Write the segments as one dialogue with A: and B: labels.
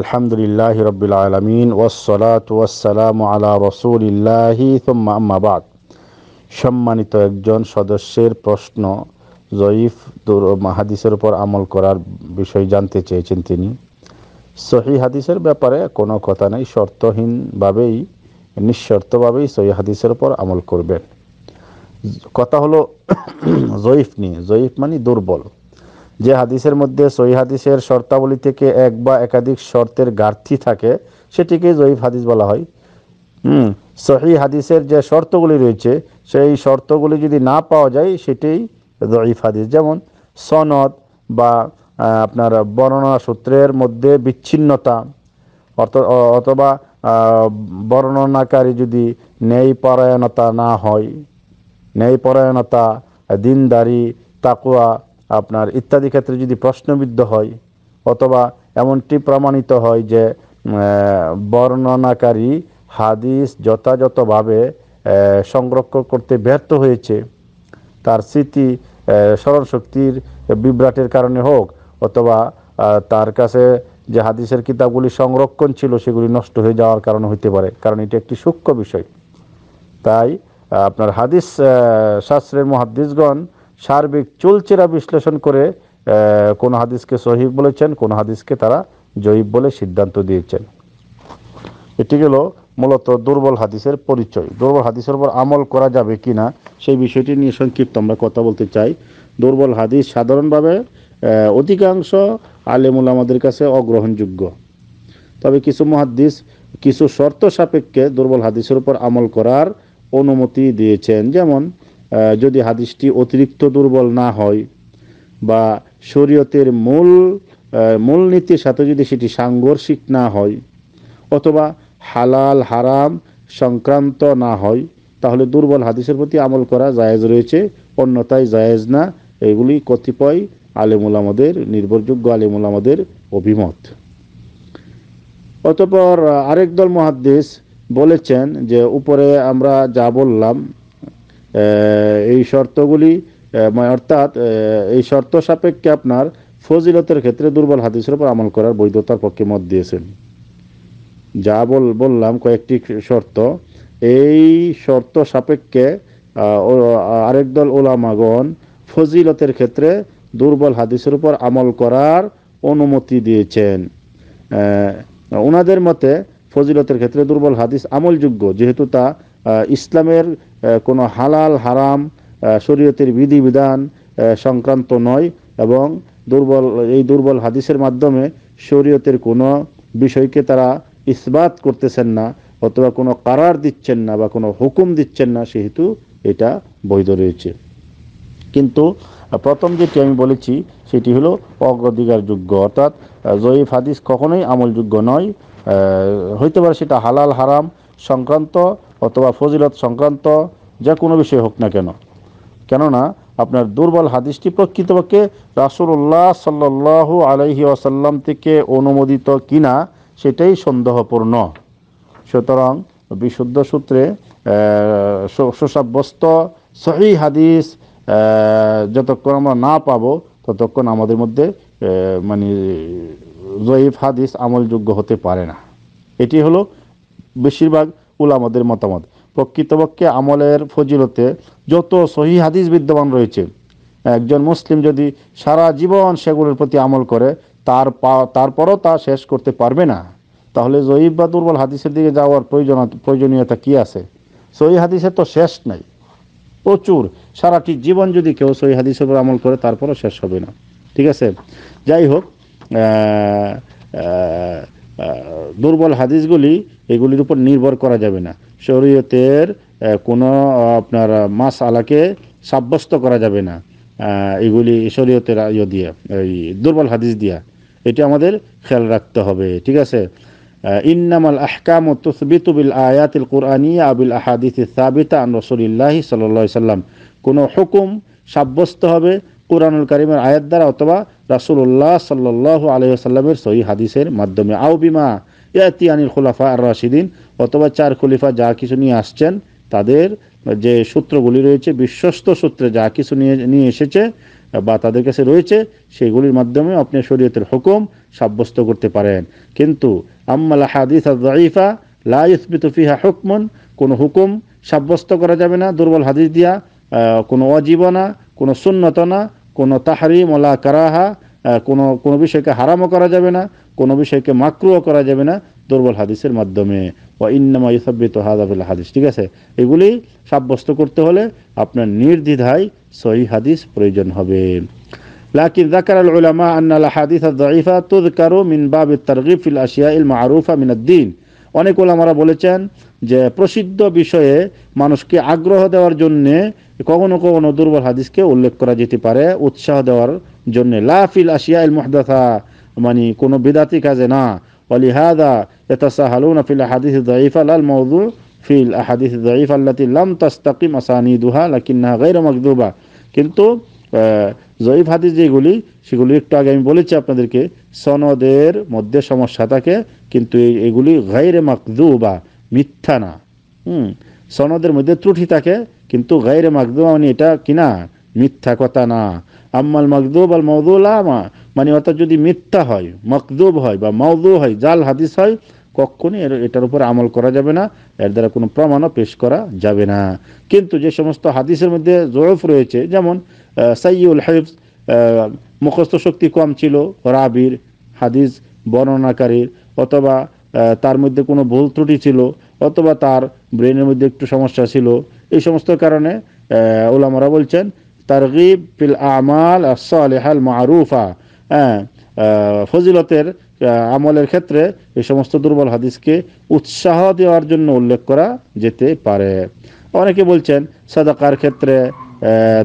A: আলহামদুলিল্লাহ রবিল আলমিন ওসলাত ওয়াসালাম আলা রসুলিল্লাহি সোম্মা সম্মানিত একজন সদস্যের প্রশ্ন জয়ীফ দুর মাহাদিসের উপর আমল করার বিষয় জানতে চেয়েছেন তিনি সহি হাদিসের ব্যাপারে কোনো কথা নেই শর্তহীনভাবেই নিঃশর্তভাবেই সহি হাদিসের উপর আমল করবেন কথা হলো জয়ীফ নিয়ে জয়ীফ মানে দুর্বল যে হাদিসের মধ্যে সহি হাদিসের শর্তাবলী থেকে এক বা একাধিক শর্তের ঘাটতি থাকে সেটিকে জয়ীফ হাদিস বলা হয় হুম সহি হাদিসের যে শর্তগুলি রয়েছে সেই শর্তগুলি যদি না পাওয়া যায় সেটাই জয়ীফ হাদিস যেমন সনদ বা আপনার বর্ণনা সূত্রের মধ্যে বিচ্ছিন্নতা অথবা বর্ণনাকারী যদি ন্যায়পরায়ণতা না হয় ন্যায়পরায়ণতা দিনদারি তাকুয়া আপনার ইত্যাদি ক্ষেত্রে যদি প্রশ্নবিদ্ধ হয় অথবা এমনটি প্রমাণিত হয় যে বর্ণনাকারী হাদিস যথাযথভাবে সংরক্ষণ করতে ব্যর্থ হয়েছে তার স্মৃতি স্মরণশক্তির বিভ্রাটের কারণে হোক অথবা তার কাছে যে হাদিসের কিতাবগুলি সংরক্ষণ ছিল সেগুলি নষ্ট হয়ে যাওয়ার কারণে হইতে পারে কারণ এটি একটি সূক্ষ্ম বিষয় তাই আপনার হাদিস শাস্ত্রের মহাদিসগণ সার্বিক চুলচেরা বিশ্লেষণ করে কোন হাদিসকে সহিব বলেছেন কোন হাদিসকে তারা জয়ীব বলে সিদ্ধান্ত দিয়েছেন এটি গেল মূলত দুর্বল হাদিসের পরিচয় দুর্বল হাদিসের উপর আমল করা যাবে কি না সেই বিষয়টি নিয়ে সংক্ষিপ্ত আমরা কথা বলতে চাই দুর্বল হাদিস সাধারণভাবে অধিকাংশ আলেমুল আমাদের কাছে অগ্রহণযোগ্য তবে কিছু মহাদিস কিছু শর্ত সাপেক্ষে দুর্বল হাদিসের উপর আমল করার অনুমতি দিয়েছেন যেমন যদি হাদিসটি অতিরিক্ত দুর্বল না হয় বা শরীয়তের মূল মূল নীতির সাথে যদি সেটি সাংঘর্ষিক না হয় অথবা হালাল হারাম সংক্রান্ত না হয় তাহলে দুর্বল হাদিসের প্রতি আমল করা জায়েজ রয়েছে অন্যতায় জায়েজ না এগুলি কতিপয় আলেমুল আমাদের নির্ভরযোগ্য আলেমুল আমাদের অভিমত অতপর আরেক দল মহাদ্দেশ বলেছেন যে উপরে আমরা যা বললাম এই শর্তগুলি অর্থাৎ এই শর্ত সাপেক্ষে আপনার ফজিলতের ক্ষেত্রে দুর্বল হাদিসের উপর আমল করার বৈধতার পক্ষে মত দিয়েছেন যা বল বললাম কয়েকটি শর্ত এই শর্ত সাপেক্ষে আরেক দল ওলামাগণ ফজিলতের ক্ষেত্রে দুর্বল হাদিসের উপর আমল করার অনুমতি দিয়েছেন ওনাদের মতে ফজিলতের ক্ষেত্রে দুর্বল হাদিস আমলযোগ্য যেহেতু তা ইসলামের কোনো হালাল হারাম শরীয়তের বিধিবিধান সংক্রান্ত নয় এবং দুর্বল এই দুর্বল হাদিসের মাধ্যমে শরীয়তের কোনো বিষয়কে তারা ইসবাত করতেছেন না অথবা কোনো কারার দিচ্ছেন না বা কোনো হুকুম দিচ্ছেন না সেহেতু এটা বৈধ রয়েছে কিন্তু প্রথম যেটি আমি বলেছি সেটি হলো অগ্রাধিকারযোগ্য অর্থাৎ জয়ীফ হাদিস কখনোই আমলযোগ্য নয় হইতে পারে সেটা হালাল হারাম সংক্রান্ত অথবা ফজিলত সংক্রান্ত যে কোনো বিষয় হোক না কেন কেননা আপনার দুর্বল হাদিসটি প্রকৃতপক্ষে রাসুল্লাহ সাল্লাহ আলহি আসাল্লাম থেকে অনুমোদিত কিনা সেটাই সন্দেহপূর্ণ সুতরাং বিশুদ্ধ সূত্রে সুসাব্যস্ত সহি হাদিস যতক্ষণ আমরা না পাব ততক্ষণ আমাদের মধ্যে মানে জয়ীফ হাদিস আমলযোগ্য হতে পারে না এটি হলো বেশিরভাগ উলামাদের মতামত প্রকৃতপক্ষে আমলের ফজিলতে যত সহি হাদিস বিদ্যমান রয়েছে একজন মুসলিম যদি সারা জীবন সেগুলোর প্রতি আমল করে তার তারপরও তা শেষ করতে পারবে না তাহলে জয়ীব বা দুর্বল হাদিসের দিকে যাওয়ার প্রয়োজন প্রয়োজনীয়তা কি আছে সহি হাদিসের তো শেষ নাই প্রচুর সারাটি জীবন যদি কেউ সহি হাদিসের উপর আমল করে তারপরও শেষ হবে না ঠিক আছে যাই হোক দুর্বল হাদিসগুলি এগুলির উপর নির্ভর করা যাবে না শরীয়তের কোনো আপনার মাস আলাকে সাব্যস্ত করা যাবে না এগুলি শরীয়তের ইয়ে দিয়ে এই দুর্বল হাদিস দিয়া এটি আমাদের খেয়াল রাখতে হবে ঠিক আছে ইন্নামাল আহকাম তসবিত বিল আয়াতিল কোরআনিয়া আবিল আহাদিস সাবিতা আন রসুলিল্লাহি সাল্লাহ সাল্লাম কোনো হুকুম সাব্যস্ত হবে কোরআনুল করিমের আয়াত দ্বারা অথবা রাসুল্লাহ সাল্লাহ আলহিহাসাল্লামের সহি হাদিসের মাধ্যমে আও বিমা ইয়াতি আনিল খোলাফা আর রাশিদিন অথবা চার খলিফা যা কিছু নিয়ে আসছেন তাদের যে সূত্রগুলি রয়েছে বিশ্বস্ত সূত্রে যা কিছু নিয়ে নিয়ে এসেছে বা তাদের কাছে রয়েছে সেগুলির মাধ্যমে আপনি শরীয়তের হুকুম সাব্যস্ত করতে পারেন কিন্তু আম্মালা হাদিস আদাইফা লাইসবিতফিহা হুকমন কোনো হুকুম সাব্যস্ত করা যাবে না দুর্বল হাদিস দিয়া কোনো অজীবনা কোনো সুন্নত না কোনো তাহারিম মলা কারাহা কোনো কোনো বিষয়কে হারামও করা যাবে না কোনো বিষয়কে মাকরুও করা যাবে না দুর্বল হাদিসের মাধ্যমে বা ইন্নামা ইসাব্বিত হাদাবিল্লা হাদিস ঠিক আছে এগুলি সাব্যস্ত করতে হলে আপনার নির্দ্বিধায় সহি হাদিস প্রয়োজন হবে লাকিন জাকার আল উলামা হাদিস আদ দাঈফা তুযকারু মিন বাব আত-তারগীব ফিল আশিয়া অনেক ওলামারা বলেছেন যে প্রসিদ্ধ বিষয়ে মানুষকে আগ্রহ দেওয়ার জন্যে কখনো কখনো দুর্বল হাদিসকে উল্লেখ করা যেতে পারে উৎসাহ দেওয়ার জন্যে লাফিল আসিয়া ইল মহদাথা মানে কোনো বিদাতি কাজে না অলিহাদা এতাসা হালুনা ফিল হাদিস দঈফা লাল মৌদু ফিল হাদিস দঈফ আল্লাহ লাম তাস্তাকিম আসানি দুহা লাকিন্না গৈর মকদুবা কিন্তু জয়ীফ হাদিস যেগুলি সেগুলি একটু আগে আমি বলেছি আপনাদেরকে সনদের মধ্যে সমস্যা থাকে কিন্তু এগুলি গাইরে মাকদু বা মিথ্যা না হুম সনদের মধ্যে ত্রুটি থাকে কিন্তু গাইরে মাকদু মানে এটা কিনা মিথ্যা কথা না আম্মাল মকদুব আল মৌদুল মানে অর্থাৎ যদি মিথ্যা হয় মকদুব হয় বা মৌদু হয় জাল হাদিস হয় কখনই এটার উপর আমল করা যাবে না এর দ্বারা কোনো প্রমাণও পেশ করা যাবে না কিন্তু যে সমস্ত হাদিসের মধ্যে জয়ফ রয়েছে যেমন সাইউল হেফ মুখস্থ শক্তি কম ছিল রাবির হাদিস বর্ণনাকারীর অথবা তার মধ্যে কোনো ভুল ত্রুটি ছিল অথবা তার ব্রেনের মধ্যে একটু সমস্যা ছিল এই সমস্ত কারণে ওলামারা বলছেন তার গিব আমাল সালেহাল মারুফা হ্যাঁ ফজিলতের আমলের ক্ষেত্রে এই সমস্ত দুর্বল হাদিসকে উৎসাহ দেওয়ার জন্য উল্লেখ করা যেতে পারে অনেকে বলছেন সাদাকার ক্ষেত্রে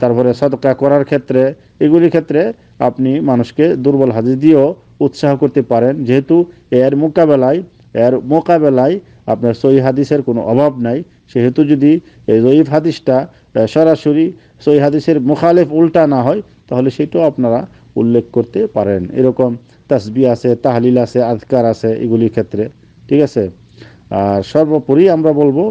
A: তারপরে সদকা করার ক্ষেত্রে এগুলির ক্ষেত্রে আপনি মানুষকে দুর্বল হাদিস দিয়েও উৎসাহ করতে পারেন যেহেতু এর মোকাবেলায় এর মোকাবেলায় আপনার সহি হাদিসের কোনো অভাব নাই সেহেতু যদি এই জয়ীফ হাদিসটা সরাসরি সহি হাদিসের মুখালেফ উল্টা না হয় তাহলে সেটাও আপনারা উল্লেখ করতে পারেন এরকম তাসবি আছে তাহলিল আছে আজকার আছে এগুলির ক্ষেত্রে ঠিক আছে আর সর্বোপরি আমরা বলবো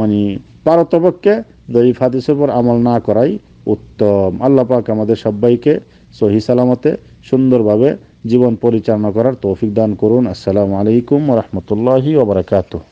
A: মানে পারতপক্ষে দরিফ হাদিসের উপর আমল না করাই উত্তম আল্লাহ পাক আমাদের সবাইকে সহি সালামতে সুন্দরভাবে জীবন পরিচালনা করার তৌফিক দান করুন আসসালামু আলাইকুম রহমতুল্লাহি ওবরাকাতু